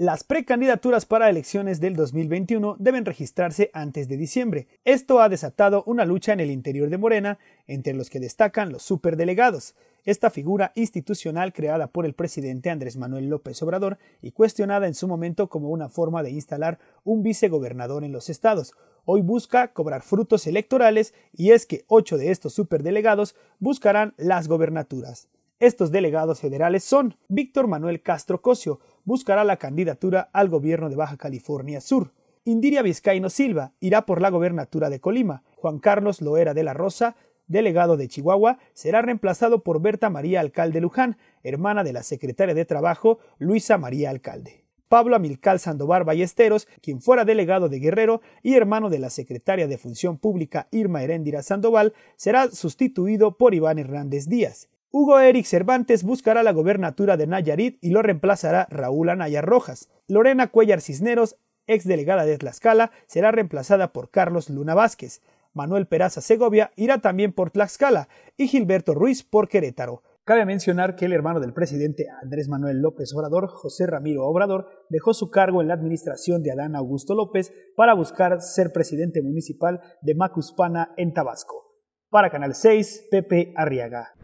Las precandidaturas para elecciones del 2021 deben registrarse antes de diciembre. Esto ha desatado una lucha en el interior de Morena, entre los que destacan los superdelegados, esta figura institucional creada por el presidente Andrés Manuel López Obrador y cuestionada en su momento como una forma de instalar un vicegobernador en los estados. Hoy busca cobrar frutos electorales y es que ocho de estos superdelegados buscarán las gobernaturas. Estos delegados federales son Víctor Manuel Castro Cosio, buscará la candidatura al gobierno de Baja California Sur. Indiria Vizcaino Silva irá por la gobernatura de Colima. Juan Carlos Loera de la Rosa, delegado de Chihuahua, será reemplazado por Berta María Alcalde Luján, hermana de la secretaria de Trabajo Luisa María Alcalde. Pablo Amilcal Sandoval Ballesteros, quien fuera delegado de Guerrero y hermano de la secretaria de Función Pública Irma Heréndira Sandoval, será sustituido por Iván Hernández Díaz. Hugo Eric Cervantes buscará la gobernatura de Nayarit y lo reemplazará Raúl Anaya Rojas. Lorena Cuellar Cisneros, ex delegada de Tlaxcala, será reemplazada por Carlos Luna Vázquez. Manuel Peraza Segovia irá también por Tlaxcala y Gilberto Ruiz por Querétaro. Cabe mencionar que el hermano del presidente Andrés Manuel López Obrador, José Ramiro Obrador, dejó su cargo en la administración de Adán Augusto López para buscar ser presidente municipal de Macuspana en Tabasco. Para Canal 6, Pepe Arriaga.